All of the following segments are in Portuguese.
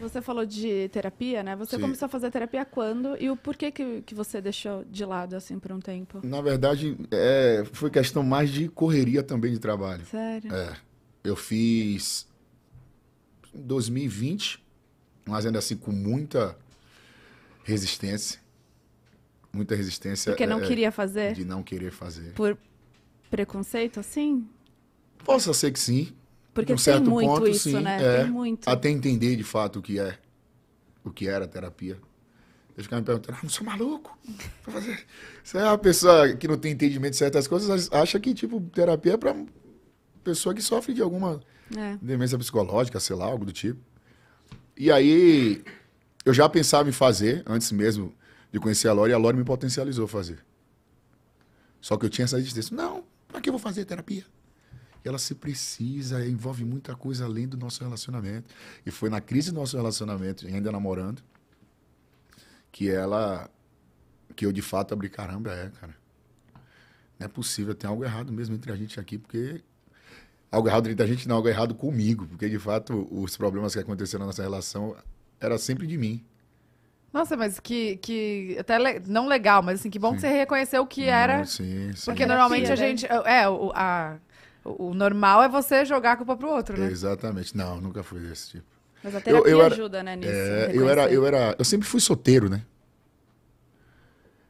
Você falou de terapia, né? Você Sim. começou a fazer terapia quando e o porquê que, que você deixou de lado, assim, por um tempo? Na verdade, é, foi questão mais de correria também de trabalho. Sério? É. Eu fiz 2020, mas ainda assim com muita resistência. Muita resistência. Porque não é, é queria fazer? De não querer fazer. Por preconceito, assim? Posso ser que sim. Porque um tem muito ponto, isso, sim, né? É, tem muito. Até entender de fato o que é, o que era a terapia. Eles ficavam me perguntando, ah, não sou maluco. você é uma pessoa que não tem entendimento de certas coisas, acha que, tipo, terapia é pra pessoa que sofre de alguma é. demência psicológica, sei lá, algo do tipo. E aí, eu já pensava em fazer, antes mesmo de conhecer a Lore, e a Lore me potencializou fazer. Só que eu tinha essa distância. Não, pra que eu vou fazer terapia? ela se precisa, envolve muita coisa além do nosso relacionamento. E foi na crise do nosso relacionamento, ainda namorando, que ela. que eu de fato abri caramba, é, cara. Não é possível, tem algo errado mesmo entre a gente aqui, porque. Algo errado entre a gente não, algo errado comigo, porque de fato os problemas que aconteceram na nossa relação era sempre de mim. Nossa, mas que, que até le... não legal, mas assim, que bom sim. que você reconheceu que era. Sim, sim. Porque normalmente a né? gente. É, a, o, normal é você jogar a culpa pro outro, né? Exatamente. Não, nunca fui desse tipo. Mas a terapia eu, eu era, ajuda, né, nisso? É, eu, era, eu era. Eu sempre fui solteiro, né?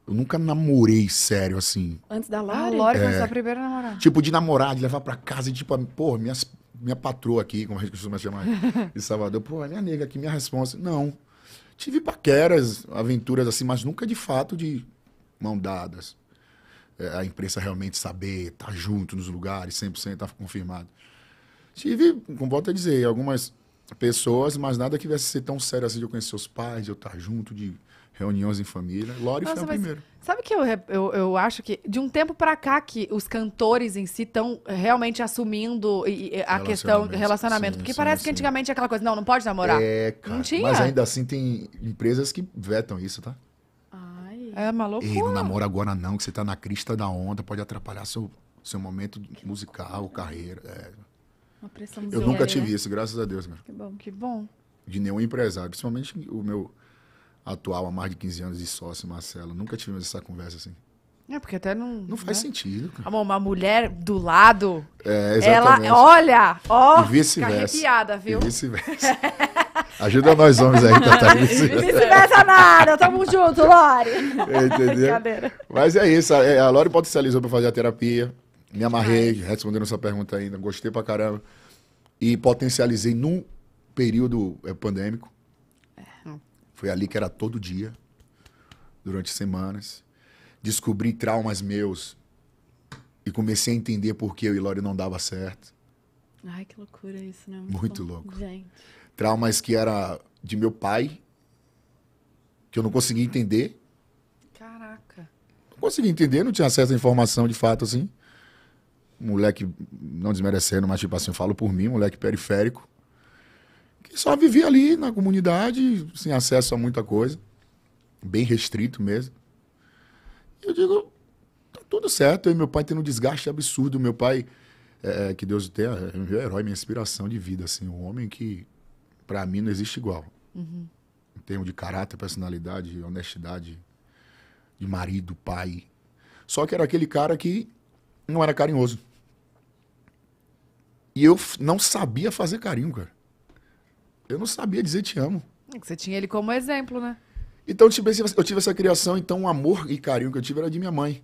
Eu nunca namorei sério, assim. Antes da Lari? Ah, Lori é, foi sua primeira namorada. Tipo, de namorar, de levar pra casa, e tipo, pô, minha minha patroa aqui, como a gente costuma chamar, de Salvador, pô, minha nega aqui, minha resposta. Não. Tive paqueras, aventuras assim, mas nunca de fato de mão dadas. É, a imprensa realmente saber, estar tá junto nos lugares, 100% estar tá confirmado. Tive, como volto a dizer, algumas pessoas, mas nada que viesse ser tão sério assim de eu conhecer os pais, de eu estar tá junto, de reuniões em família. Lori foi o primeiro. Sabe que eu, eu, eu acho que de um tempo para cá que os cantores em si estão realmente assumindo a questão do relacionamento. Sim, porque sim, parece sim. que antigamente é aquela coisa, não, não pode namorar. É, cara, não tinha. Mas ainda assim tem empresas que vetam isso, tá? É uma loucura. Ei, não namora agora não, que você tá na crista da onda, pode atrapalhar seu, seu momento musical, carreira. É. Uma pressão Eu nunca tive né? isso, graças a Deus, cara. Que bom, que bom. De nenhum empresário, principalmente o meu atual, há mais de 15 anos, de sócio, Marcelo. Nunca tivemos essa conversa assim. É, porque até não. Não faz né? sentido. Cara. Uma mulher do lado. É, exatamente. Ela, olha, ó. Oh, vice-versa. Arrepiada, viu? vice-versa. Ajuda nós homens aí, Tatá. Vice-versa nada, tamo junto, Lore. Entendeu? Mas é isso, é, a Lore potencializou para fazer a terapia. Me amarrei, respondendo essa pergunta ainda, gostei pra caramba. E potencializei num período é, pandêmico. É. Foi ali que era todo dia, durante semanas. Descobri traumas meus e comecei a entender por que eu e Lore não dava certo. Ai, que loucura isso, né? Muito, Muito louco. Gente traumas que era de meu pai, que eu não conseguia entender. Caraca. Não conseguia entender, não tinha acesso à informação de fato, assim. Moleque, não desmerecendo, mas tipo assim, eu falo por mim, moleque periférico. Que só vivia ali na comunidade, sem acesso a muita coisa. Bem restrito mesmo. E eu digo, tá tudo certo. Eu e meu pai tendo um desgaste absurdo. Meu pai, é, é que Deus o tenha, é, é meu herói, minha inspiração de vida, assim. Um homem que para mim não existe igual. Uhum. Em termos de caráter, personalidade, honestidade, de marido, pai. Só que era aquele cara que não era carinhoso. E eu não sabia fazer carinho, cara. Eu não sabia dizer te amo. É que você tinha ele como exemplo, né? Então tipo, eu tive essa criação, então o amor e carinho que eu tive era de minha mãe.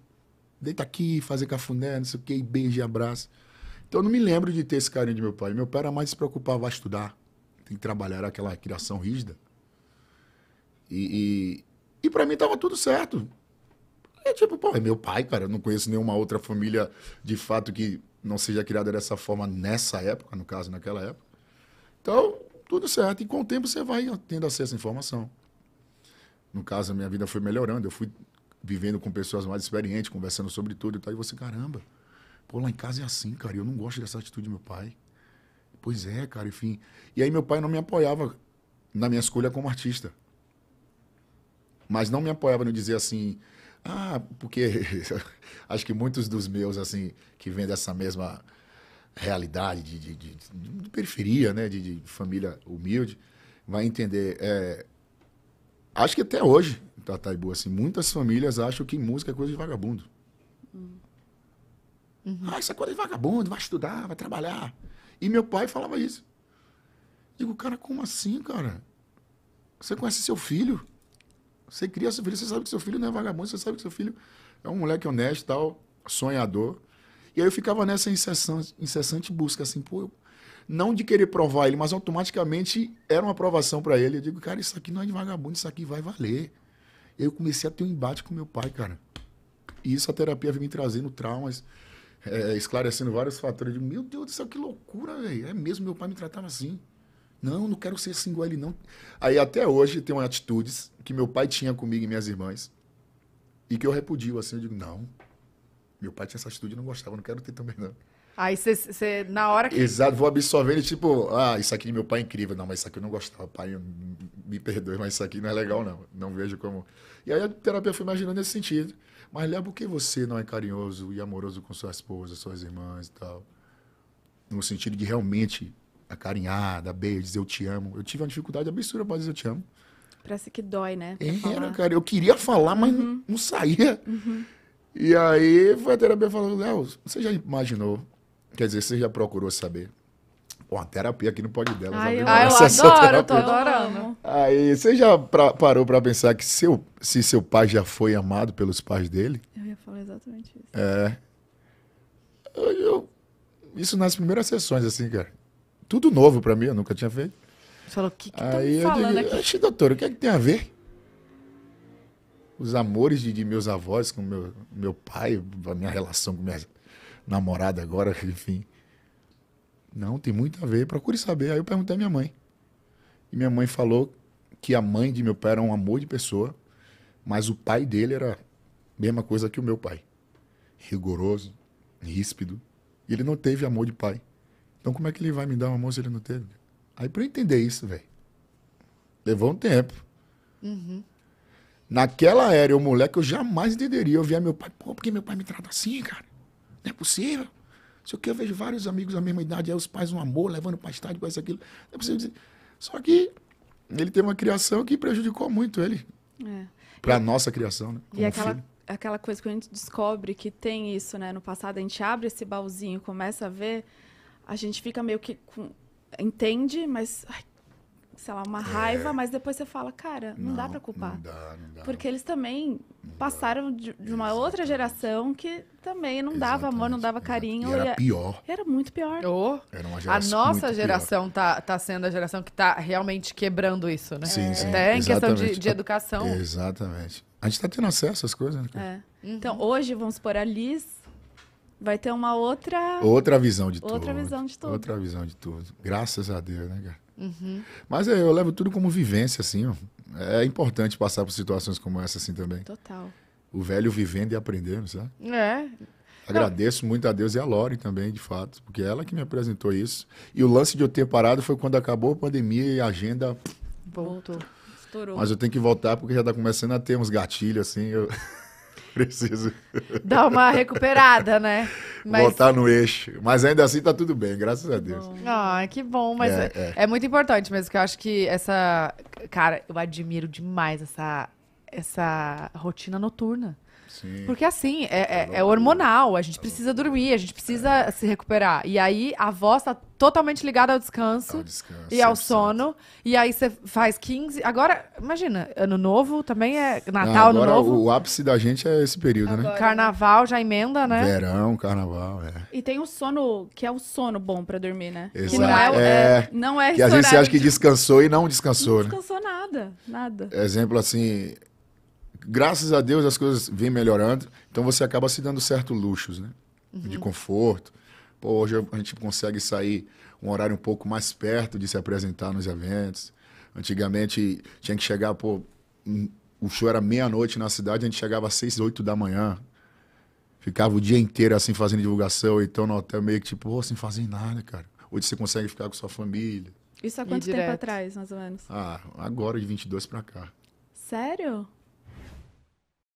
Deita aqui, fazer cafuné, não sei o quê, beijo e abraço. Então eu não me lembro de ter esse carinho de meu pai. Meu pai era mais se preocupar, vai estudar, tem que trabalhar aquela criação rígida. E, e, e para mim tava tudo certo. É tipo, pô, é meu pai, cara. Eu não conheço nenhuma outra família de fato que não seja criada dessa forma nessa época, no caso, naquela época. Então, tudo certo. E com o tempo você vai tendo acesso à informação. No caso, a minha vida foi melhorando. Eu fui vivendo com pessoas mais experientes, conversando sobre tudo e tal. E você, caramba, pô, lá em casa é assim, cara. Eu não gosto dessa atitude do meu pai. Pois é, cara, enfim. E aí meu pai não me apoiava na minha escolha como artista. Mas não me apoiava no dizer assim, ah, porque acho que muitos dos meus, assim, que vêm dessa mesma realidade de, de, de, de periferia, né, de, família humilde, vai entender. É, acho que até hoje, Tataibu, assim, muitas famílias acham que música é coisa de vagabundo. Uhum. Ah, isso é coisa de vagabundo, vai estudar, vai trabalhar. E meu pai falava isso. Digo, cara, como assim, cara? Você conhece seu filho? Você cria seu filho, você sabe que seu filho não é vagabundo, você sabe que seu filho é um moleque honesto, tal, sonhador. E aí eu ficava nessa incessante, incessante busca, assim, pô, não de querer provar ele, mas automaticamente era uma aprovação para ele. Eu digo, cara, isso aqui não é de vagabundo, isso aqui vai valer. Eu comecei a ter um embate com meu pai, cara. E isso a terapia vem me trazendo traumas é, esclarecendo vários fatores. Eu digo, meu Deus do céu, que loucura, velho. É mesmo, meu pai me tratava assim. Não, não quero ser single ele não. Aí até hoje tem atitudes que meu pai tinha comigo e minhas irmãs e que eu repudio, assim, eu digo, não. Meu pai tinha essa atitude, eu não gostava, não quero ter também não. Aí você, na hora que. Exato, vou absorvendo, tipo, ah, isso aqui meu pai é incrível. Não, mas isso aqui eu não gostava. Pai, me perdoe, mas isso aqui não é legal, não. Não vejo como. E aí a terapia foi imaginando nesse sentido. Mas Léo, por que você não é carinhoso e amoroso com sua esposa, suas irmãs e tal? No sentido de realmente acarinhar, dar beijo, dizer eu te amo. Eu tive uma dificuldade absurda para dizer eu te amo. Parece que dói, né? Era, cara. Eu queria falar, mas uhum. não, não, saía. Uhum. E aí foi a terapia falando, Léo, você já imaginou Quer dizer, você já procurou saber? Pô, terapia aqui no Pode Delas. Ai, eu, eu adoro, eu tô adorando. Aí, você já pra, parou para pensar que seu, se seu pai já foi amado pelos pais dele? Eu ia falar exatamente isso. É. Eu, eu, isso nas primeiras sessões, assim, cara. Tudo novo para mim, eu nunca tinha feito. Você falou, o que que Aí eu falando digo, aqui? doutor, o que é que tem a ver? Os amores de, de meus avós com meu, meu pai, a minha relação com minhas namorada agora, enfim. Não, tem muito a ver, procure saber. Aí eu perguntei à minha mãe. E minha mãe falou que a mãe de meu pai era um amor de pessoa, mas o pai dele era a mesma coisa que o meu pai. Rigoroso, ríspido. E ele não teve amor de pai. Então como é que ele vai me dar um amor se ele não teve? Aí para entender isso, velho, levou um tempo. Uhum. Naquela era, eu moleque, eu jamais entenderia. Eu via meu pai, pô, que meu pai me trata assim, cara? Não é possível. Só que eu vejo vários amigos da mesma idade, aí os pais um amor, levando para estádio, para isso, aquilo. Não é possível dizer. Só que ele tem uma criação que prejudicou muito ele. É. Para nossa criação, né? Como e aquela, filho. aquela coisa que a gente descobre que tem isso, né? No passado, a gente abre esse baúzinho, começa a ver, a gente fica meio que. Com... Entende, mas. Ai, sei lá, uma é. raiva, mas depois você fala, cara, não, não dá para culpar. Não dá, não dá. Porque eles também não passaram de, de uma Exatamente. outra geração que também não dava Exatamente. amor, não dava carinho. E era e pior. Era muito pior. Oh. Era uma geração a nossa geração pior. tá, tá sendo a geração que tá realmente quebrando isso, né? Sim, é. sim. Até Exatamente. em questão de, de, educação. Exatamente. A gente tá tendo acesso às coisas, né? É. Uhum. Então, hoje, vamos supor, a Liz vai ter uma outra... Outra visão de outra tudo. Outra visão de tudo. Outra visão de tudo. Graças a Deus, né, cara? Uhum. Mas é, eu levo tudo como vivência, assim. Ó. É importante passar por situações como essa, assim, também. Total. O velho vivendo e aprendendo, sabe? É. Agradeço não. muito a Deus e a Lore também, de fato, porque ela que me apresentou isso. E o lance de eu ter parado foi quando acabou a pandemia e a agenda. Voltou. Estourou. Mas eu tenho que voltar porque já está começando a ter uns gatilhos, assim. Eu... Preciso. Dar uma recuperada, né? Mas... Botar no eixo. Mas ainda assim tá tudo bem, graças a Deus. Ah, que bom, mas é, é, é. é muito importante mesmo, que eu acho que essa. Cara, eu admiro demais essa, essa rotina noturna. Porque assim, é, é, tá é, né? hormonal, a gente tá precisa dormir, a gente precisa é. se recuperar. E aí a voz tá totalmente ligada ao descanso, ao descanso e ao sono. E aí você faz 15. Agora, imagina, ano novo também é ah, Natal, Não, ano novo. O ápice da gente é esse período, né? agora, né? Carnaval já emenda, né? Verão, carnaval, é. E tem o sono, que é o sono bom para dormir, né? Exato. Que não é, é, é, não é Que às vezes você acha que descansou e não descansou, não né? Não descansou nada, nada. Exemplo assim, graças a Deus as coisas vêm melhorando, então você acaba se dando certo luxos, né? Uhum. De conforto. Pô, hoje a gente consegue sair um horário um pouco mais perto de se apresentar nos eventos. Antigamente tinha que chegar, pô, o show era meia-noite na cidade, a gente chegava às seis, oito da manhã. Ficava o dia inteiro assim fazendo divulgação, então no hotel meio que tipo, pô, sem fazer nada, cara. Hoje você consegue ficar com sua família. Isso há quanto tempo atrás, mais ou menos? Ah, agora de 22 pra cá. Sério?